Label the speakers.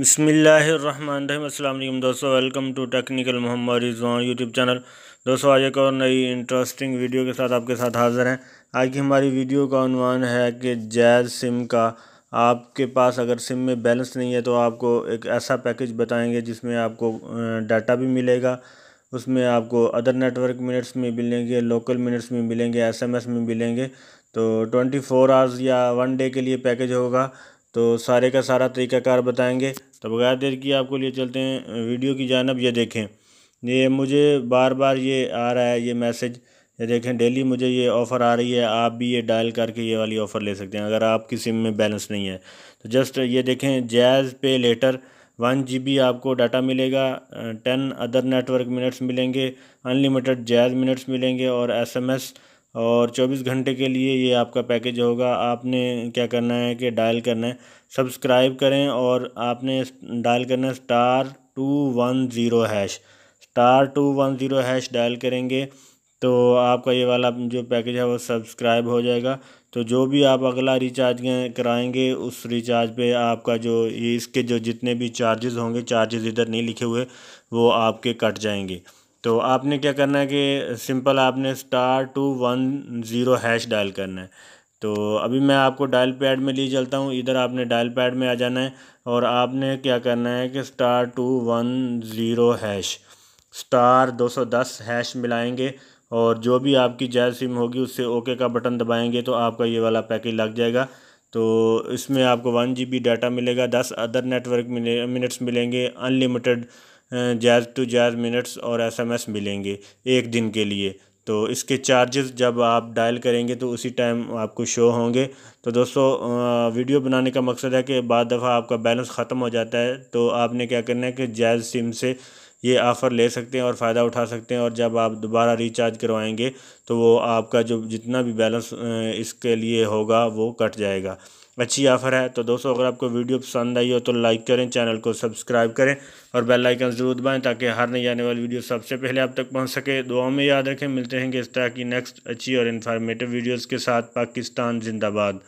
Speaker 1: बसमिलीम दोस्तों welcome to technical Mohammad Rizwan YouTube channel दोस्तों आज एक और नई इंटरेस्टिंग वीडियो के साथ आपके साथ हाज़िर हैं आज की हमारी वीडियो का अनवान है कि जैज़ सिम का आपके पास अगर सिम में बैलेंस नहीं है तो आपको एक ऐसा पैकेज बताएंगे जिसमें आपको डाटा भी मिलेगा उसमें आपको अदर नेटवर्क मिनट्स में मिलेंगे लोकल मिनट्स में मिलेंगे एस में मिलेंगे तो ट्वेंटी फोर आवर्स या वन डे के लिए पैकेज होगा तो सारे का सारा तरीक़ाकार बताएंगे तो बगैर देर की आपको लिए चलते हैं वीडियो की जानब ये देखें ये मुझे बार बार ये आ रहा है ये मैसेज ये देखें डेली मुझे ये ऑफ़र आ रही है आप भी ये डायल करके ये वाली ऑफ़र ले सकते हैं अगर आपकी सिम में बैलेंस नहीं है तो जस्ट ये देखें जैज़ पे लेटर वन जी आपको डाटा मिलेगा टेन अदर नेटवर्क मिनट्स मिलेंगे अनलिमिटेड जैज़ मिनट्स मिलेंगे और एस और 24 घंटे के लिए ये आपका पैकेज होगा आपने क्या करना है कि डायल करना है सब्सक्राइब करें और आपने डायल करना है star two one zero hash star two one zero hash dial करेंगे तो आपका ये वाला जो पैकेज है वो सब्सक्राइब हो जाएगा तो जो भी आप अगला रिचार्ज कराएंगे उस रिचार्ज पे आपका जो इसके जो जितने भी चार्जेस होंगे चार्जेस इधर नहीं लिखे हुए वो आपके कट जाएंगे तो आपने क्या करना है कि सिंपल आपने star two one zero hash dial करना है तो अभी मैं आपको डायल पैड में ले चलता हूँ इधर आपने डायल पैड में आ जाना है और आपने क्या करना है कि star two one zero hash star दो सौ दस हैश मिलाएंगे और जो भी आपकी जैल सिम होगी उससे ओके का बटन दबाएंगे तो आपका ये वाला पैकेज लग जाएगा तो इसमें आपको वन जी बी डाटा मिलेगा दस अदर नेटवर्क मिले मिनट्स मिलेंगे unlimited Jazz to Jazz minutes और एसएमएस मिलेंगे एक दिन के लिए तो इसके चार्जेस जब आप डायल करेंगे तो उसी टाइम आपको शो होंगे तो दोस्तों वीडियो बनाने का मकसद है कि बाद दफ़ा आपका बैलेंस ख़त्म हो जाता है तो आपने क्या करना है कि जैज़ सिम से ये ऑफर ले सकते हैं और फ़ायदा उठा सकते हैं और जब आप दोबारा रिचार्ज करवाएंगे तो वो आपका जो जितना भी बैलेंस इसके लिए होगा वो कट जाएगा अच्छी ऑफ़र है तो दोस्तों अगर आपको वीडियो पसंद आई हो तो लाइक करें चैनल को सब्सक्राइब करें और बेल आइकन ज़रूर दबाएं ताकि हर नई आने वाली वीडियो सबसे पहले आप तक पहुंच सके दुआओं में याद रखें मिलते हैं कि इस तरह की नेक्स्ट अच्छी और इन्फॉर्मेटिव वीडियोज़ के साथ पाकिस्तान जिंदाबाद